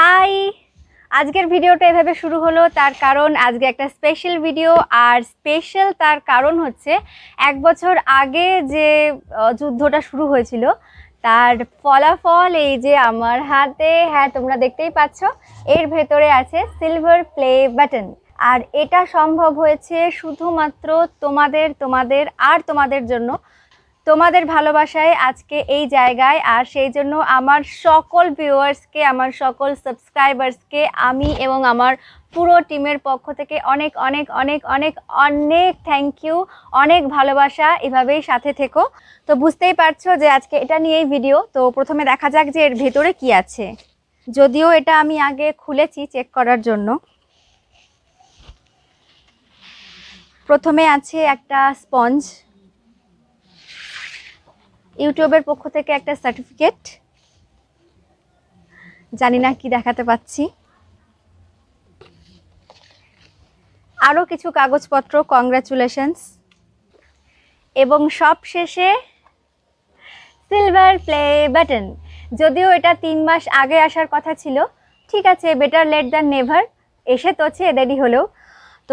high আজকের ভিডিওটা এভাবে শুরু হলো তার কারণ আজকে একটা স্পেশাল ভিডিও আর স্পেশাল তার কারণ হচ্ছে এক বছর আগে যে যুদ্ধটা শুরু হয়েছিল তার ফলাফল এই যে আমার হাতে হ্যাঁ তোমরা দেখতেই পাচ্ছ এর ভেতরে আছে সিলভার প্লে বাটন আর এটা সম্ভব হয়েছে শুধুমাত্র তোমাদের তোমাদের আর তোমাদের জন্য তোমাদের ভালোবাসায় আজকে এই জায়গায় আর সেই জন্য আমার সকল ভিউয়ার্সকে আমার সকল সাবস্ক্রাইবার্সকে আমি এবং আমার পুরো টিমের পক্ষ থেকে অনেক অনেক অনেক অনেক অনেক থ্যাংক ইউ অনেক ভালোবাসা এভাবেই সাথে থেকো তো বুঝতেই পারছো যে আজকে এটা নিয়েই ভিডিও তো প্রথমে দেখা যাক যে এর ভেতরে কি আছে যদিও এটা আমি আগে খুলেছি চেক করার জন্য প্রথমে আছে একটা স্পঞ্জ ইউটিউবের পক্ষ থেকে একটা সার্টিফিকেট জানি না কি দেখাতে পাচ্ছি আরও কিছু কাগজপত্র কংগ্রাচুলেশনস এবং সব শেষে সিলভার প্লে বাটন যদিও এটা তিন মাস আগে আসার কথা ছিল ঠিক আছে বেটার লেট দ্যান নেভার এসে তোছে দেরি হলেও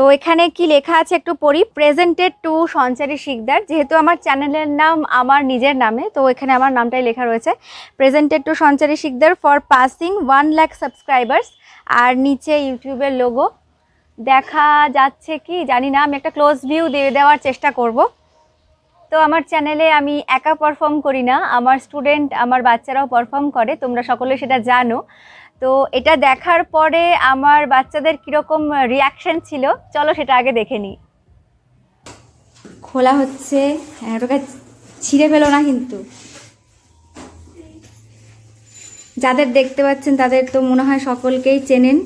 তো এখানে কি লেখা আছে একটু পড়ি প্রেজেন্টেড টু সঞ্চারী শিকদার যেহেতু আমার চ্যানেলের নাম আমার নিজের নামে তো এখানে আমার নামটাই লেখা রয়েছে presented to Sanchari Sikdar for passing one lakh subscribers আর নিচে ইউটিউবের লোগো দেখা যাচ্ছে কি জানি না আমি একটা ক্লোজ ভিউ দিয়ে দেওয়ার চেষ্টা করব তো আমার চ্যানেলে আমি একা পারফর্ম করি না আমার স্টুডেন্ট আমার বাচ্চারাও পারফর্ম করে তোমরা সকলে সেটা জানো তো এটা দেখার পরে আমার বাচ্চাদের কীরকম রিয়াকশন ছিল চলো সেটা আগে দেখে নিই খোলা হচ্ছে ওটাকে হ্যাঁ, ছিঁড়ে ফেলো না কিন্তু যাদের দেখতে পাচ্ছেন তাদের তো মনে হয় সকলকেই চেনেন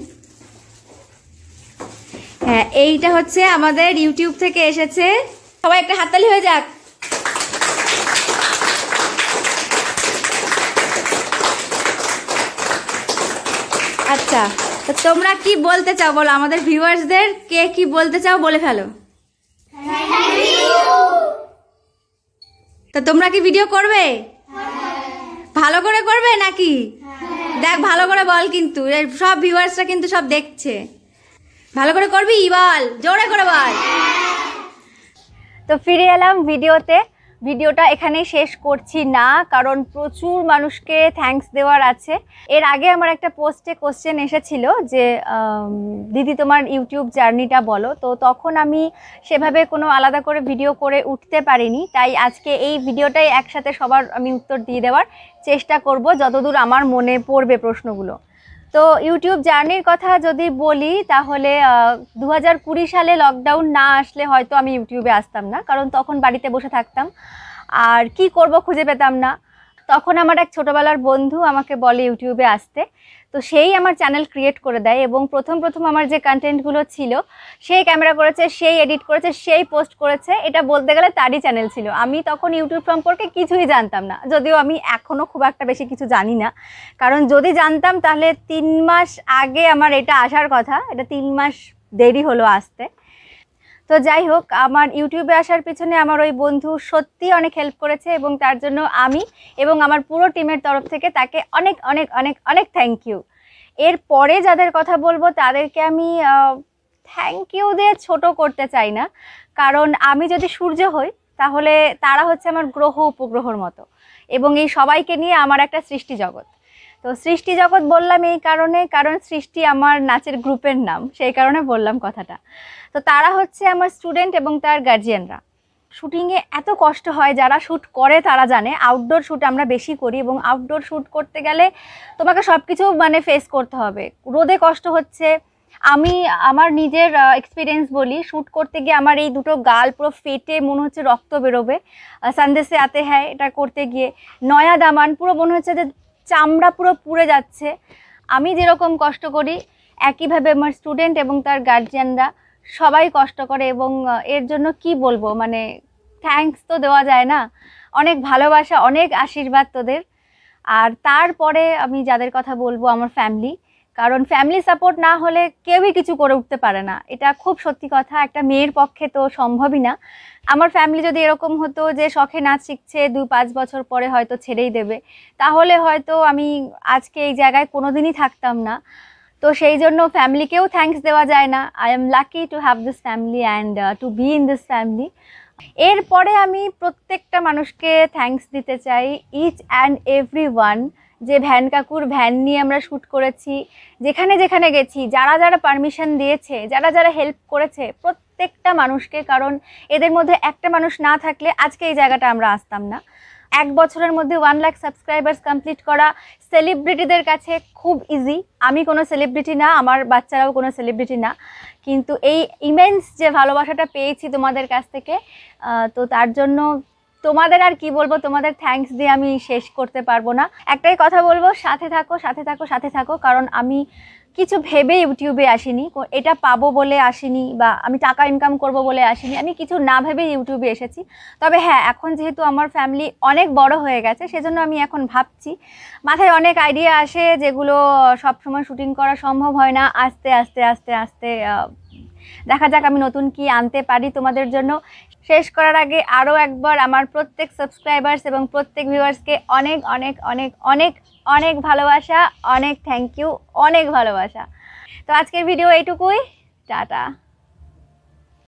হ্যাঁ এইটা হচ্ছে আমাদের ইউটিউব থেকে এসেছে সবাই একটা হাততালি হয়ে যাক আচ্ছা তোমরা কি বলতে চাও বলো আমাদের ভিউয়ার্সদের কে কি বলতে চাও বলে ফেলো তো তোমরা কি ভিডিও করবে ভালো করে করবে নাকি দেখ ভালো করে বল কিন্তু সব ভিউয়ার্সরা কিন্তু সব দেখছে ভালো করে করবি বল জোরে করে বল তো ফিরে এলাম ভিডিওতে ভিডিওটা এখানে শেষ করছি না কারণ প্রচুর মানুষকে থ্যাংকস দেওয়ার আছে এর আগে আমার একটা পোস্টে কোশ্চেন এসেছিল যে দিদি তোমার ইউটিউব জার্নিটা বলো তো তখন আমি সেভাবে কোনো আলাদা করে ভিডিও করে উঠতে পারিনি তাই আজকে এই ভিডিওটাই একসাথে সবার আমি উত্তর দিয়ে দেওয়ার চেষ্টা করব যতদূর আমার মনে পড়বে প্রশ্নগুলো তো ইউটিউব জার্নির কথা যদি বলি তাহলে দু হাজার সালে লকডাউন না আসলে হয়তো আমি ইউটিউবে আসতাম না কারণ তখন বাড়িতে বসে থাকতাম আর কি করব খুঁজে পেতাম না তখন আমার এক ছোটোবেলার বন্ধু আমাকে বলে ইউটিউবে আসতে তো সেই আমার চ্যানেল ক্রিয়েট করে দেয় এবং প্রথম প্রথম আমার যে কন্টেন্টগুলো ছিল সেই ক্যামেরা করেছে সেই এডিট করেছে সেই পোস্ট করেছে এটা বলতে গেলে তারই চ্যানেল ছিল আমি তখন ইউটিউব সম্পর্কে কিছুই জানতাম না যদিও আমি এখনও খুব একটা বেশি কিছু জানি না কারণ যদি জানতাম তাহলে তিন মাস আগে আমার এটা আসার কথা এটা তিন মাস দেরি হলো আসতে তো যাই হোক আমার ইউটিউবে আসার পিছনে আমার ওই বন্ধু সত্যি অনেক হেল্প করেছে এবং তার জন্য আমি এবং আমার পুরো টিমের তরফ থেকে তাকে অনেক অনেক অনেক অনেক থ্যাংক ইউ এর পরে যাদের কথা বলবো তাদেরকে আমি থ্যাংক ইউ দিয়ে ছোট করতে চাই না কারণ আমি যদি সূর্য হই তাহলে তারা হচ্ছে আমার গ্রহ উপগ্রহর মতো এবং এই সবাইকে নিয়ে আমার একটা সৃষ্টি জগৎ তো সৃষ্টি জগৎ বললাম এই কারণে কারণ সৃষ্টি আমার নাচের গ্রুপের নাম সেই কারণে বললাম কথাটা তো তারা হচ্ছে আমার স্টুডেন্ট এবং তার গার্জিয়ানরা শুটিংয়ে এত কষ্ট হয় যারা শ্যুট করে তারা জানে আউটডোর শ্যুট আমরা বেশি করি এবং আউটডোর শ্যুট করতে গেলে তোমাকে সব কিছু মানে ফেস করতে হবে রোদে কষ্ট হচ্ছে আমি আমার নিজের এক্সপিরিয়েন্স বলি শ্যুট করতে গিয়ে আমার এই দুটো গাল পুরো ফেটে মনে হচ্ছে রক্ত বেরোবে সন্দেশে আতে হ্যাঁ এটা করতে গিয়ে নয়া দামান পুরো মনে হচ্ছে যে চামড়া পুরো পুড়ে যাচ্ছে আমি যেরকম কষ্ট করি একইভাবে আমার স্টুডেন্ট এবং তার গার্জিয়ানরা সবাই কষ্ট করে এবং এর জন্য কি বলবো মানে থ্যাংকস তো দেওয়া যায় না অনেক ভালোবাসা অনেক আশীর্বাদ তোদের আর তারপরে আমি যাদের কথা বলবো আমার ফ্যামিলি কারণ ফ্যামিলি সাপোর্ট না হলে কেউই কিছু করে উঠতে পারে না এটা খুব সত্যি কথা একটা মেয়ের পক্ষে তো সম্ভবই না আমার ফ্যামিলি যদি এরকম হতো যে শখে নাচ শিখছে দু পাঁচ বছর পরে হয়তো ছেড়েই দেবে তাহলে হয়তো আমি আজকে এই জায়গায় কোনো দিনই থাকতাম না তো সেই জন্য ফ্যামিলিকেও থ্যাংকস দেওয়া যায় না I am lucky to have this family and to be in this family এরপরে আমি প্রত্যেকটা মানুষকে থ্যাংকস দিতে চাই ইচ অ্যান্ড এভরি ওয়ান যে ভ্যান কাকুর ভ্যান নিয়ে আমরা শ্যুট করেছি যেখানে যেখানে গেছি যারা যারা পারমিশন দিয়েছে যারা যারা হেল্প করেছে প্রত্যেকটা মানুষকে কারণ এদের মধ্যে একটা মানুষ না থাকলে আজকে এই জায়গাটা আমরা আসতাম না এক বছরের মধ্যে ওয়ান লাখ সাবস্ক্রাইবার্স কমপ্লিট করা সেলিব্রিটিদের কাছে খুব ইজি আমি কোনো সেলিব্রিটি না আমার বাচ্চারাও কোনো সেলিব্রিটি না কিন্তু এই ইমেন্স যে ভালোবাসাটা পেয়েছি তোমাদের কাছ থেকে তো তার জন্য তোমাদের আর কি বলবো তোমাদের থ্যাংকস দিয়ে আমি শেষ করতে পারবো না একটাই কথা বলবো সাথে থাকো সাথে থাকো সাথে থাকো কারণ আমি কিছু ভেবে ইউটিউবে আসিনি এটা পাবো বলে আসিনি বা আমি টাকা ইনকাম করব বলে আসিনি আমি কিছু না ভেবে ইউটিউবে এসেছি তবে হ্যাঁ এখন যেহেতু আমার ফ্যামিলি অনেক বড় হয়ে গেছে সেজন্য আমি এখন ভাবছি মাথায় অনেক আইডিয়া আসে যেগুলো সবসময় শুটিং করা সম্ভব হয় না আস্তে আস্তে আস্তে আস্তে দেখা যাক আমি নতুন কি আনতে পারি তোমাদের জন্য শেষ করার আগে আরও একবার আমার প্রত্যেক সাবস্ক্রাইবার্স এবং প্রত্যেক ভিউয়ার্সকে অনেক অনেক অনেক অনেক অনেক ভালোবাসা অনেক থ্যাংক ইউ অনেক ভালোবাসা তো আজকের ভিডিও এইটুকুই টাটা